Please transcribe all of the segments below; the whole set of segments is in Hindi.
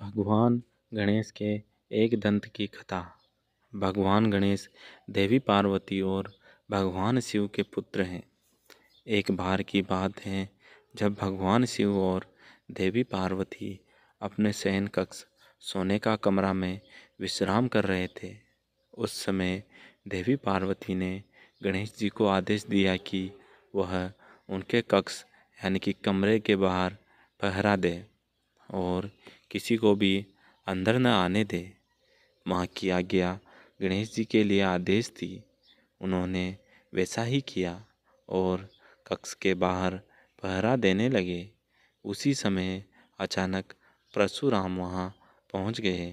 भगवान गणेश के एक दंत की कथा भगवान गणेश देवी पार्वती और भगवान शिव के पुत्र हैं एक बार की बात है जब भगवान शिव और देवी पार्वती अपने शयन कक्ष सोने का कमरा में विश्राम कर रहे थे उस समय देवी पार्वती ने गणेश जी को आदेश दिया कि वह उनके कक्ष यानी कि कमरे के बाहर पहरा दे और किसी को भी अंदर न आने दे माँ की आज्ञा गणेश जी के लिए आदेश थी उन्होंने वैसा ही किया और कक्ष के बाहर पहरा देने लगे उसी समय अचानक परशुराम वहाँ पहुँच गए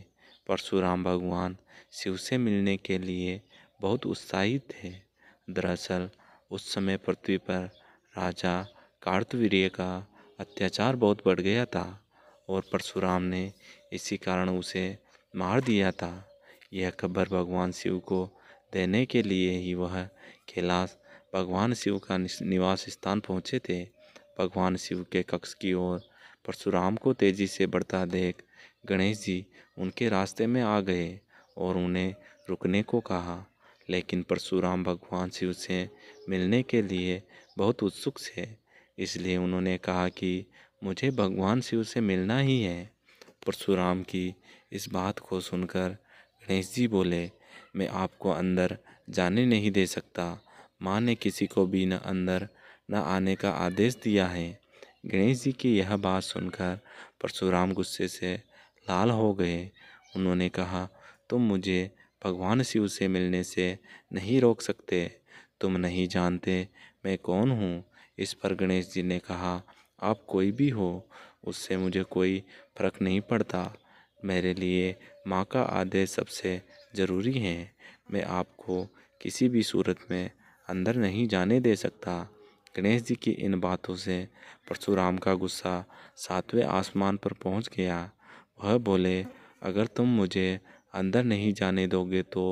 परशुराम भगवान शिव से मिलने के लिए बहुत उत्साहित थे दरअसल उस समय पृथ्वी पर राजा कार्तवीर्य का अत्याचार बहुत बढ़ गया था और परशुराम ने इसी कारण उसे मार दिया था यह खबर भगवान शिव को देने के लिए ही वह कैलाश भगवान शिव का निवास स्थान पहुँचे थे भगवान शिव के कक्ष की ओर परशुराम को तेजी से बढ़ता देख गणेश जी उनके रास्ते में आ गए और उन्हें रुकने को कहा लेकिन परशुराम भगवान शिव से मिलने के लिए बहुत उत्सुक थे इसलिए उन्होंने कहा कि मुझे भगवान शिव से मिलना ही है परशुराम की इस बात को सुनकर गणेश जी बोले मैं आपको अंदर जाने नहीं दे सकता माँ ने किसी को भी न अंदर न आने का आदेश दिया है गणेश जी की यह बात सुनकर परशुराम गुस्से से लाल हो गए उन्होंने कहा तुम मुझे भगवान शिव से मिलने से नहीं रोक सकते तुम नहीं जानते मैं कौन हूँ इस पर गणेश जी ने कहा आप कोई भी हो उससे मुझे कोई फ़र्क नहीं पड़ता मेरे लिए माँ का आदेश सबसे ज़रूरी है मैं आपको किसी भी सूरत में अंदर नहीं जाने दे सकता गणेश जी की इन बातों से परशुराम का गुस्सा सातवें आसमान पर पहुंच गया वह बोले अगर तुम मुझे अंदर नहीं जाने दोगे तो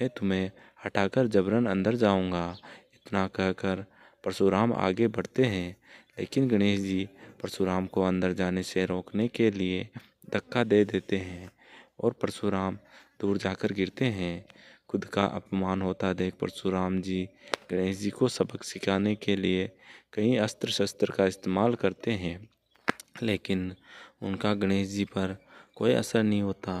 मैं तुम्हें हटाकर जबरन अंदर जाऊंगा इतना कहकर परशुराम आगे बढ़ते हैं लेकिन गणेश जी परशुराम को अंदर जाने से रोकने के लिए धक्का दे देते हैं और परशुराम दूर जाकर गिरते हैं खुद का अपमान होता देख परशुराम जी गणेश जी को सबक सिखाने के लिए कई अस्त्र शस्त्र का इस्तेमाल करते हैं लेकिन उनका गणेश जी पर कोई असर नहीं होता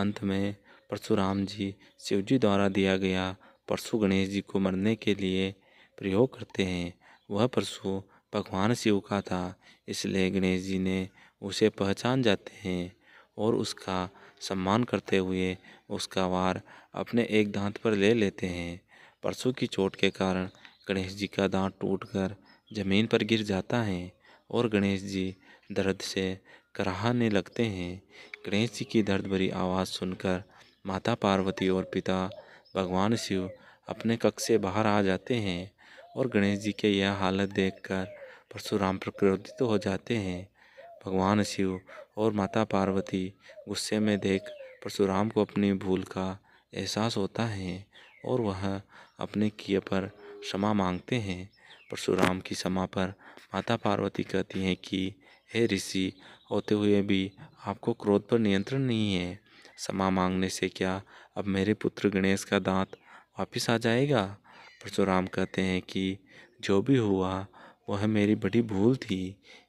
अंत में परशुराम जी शिव जी द्वारा दिया गया परशु गणेश जी को मरने के लिए प्रयोग करते हैं वह परशु भगवान शिव का था इसलिए गणेश जी ने उसे पहचान जाते हैं और उसका सम्मान करते हुए उसका वार अपने एक दांत पर ले लेते हैं परसों की चोट के कारण गणेश जी का दांत टूटकर ज़मीन पर गिर जाता है और गणेश जी दर्द से कराहने लगते हैं गणेश जी की दर्द भरी आवाज़ सुनकर माता पार्वती और पिता भगवान शिव अपने कक्ष से बाहर आ जाते हैं और गणेश जी के यह हालत देखकर परशुराम प्रक्रोधित तो हो जाते हैं भगवान शिव और माता पार्वती गुस्से में देख परशुराम को अपनी भूल का एहसास होता है और वह अपने किए पर क्षमा मांगते हैं परशुराम की क्षमा पर माता पार्वती कहती हैं कि हे ऋषि होते हुए भी आपको क्रोध पर नियंत्रण नहीं है क्षमा मांगने से क्या अब मेरे पुत्र गणेश का दांत वापस आ जाएगा परशुराम कहते हैं कि जो भी हुआ वह मेरी बड़ी भूल थी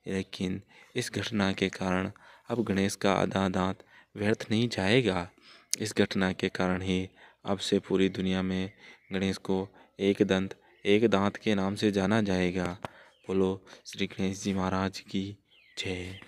लेकिन इस घटना के कारण अब गणेश का आधा दाँत व्यर्थ नहीं जाएगा इस घटना के कारण ही अब से पूरी दुनिया में गणेश को एक दंत एक दांत के नाम से जाना जाएगा बोलो श्री गणेश जी महाराज की जय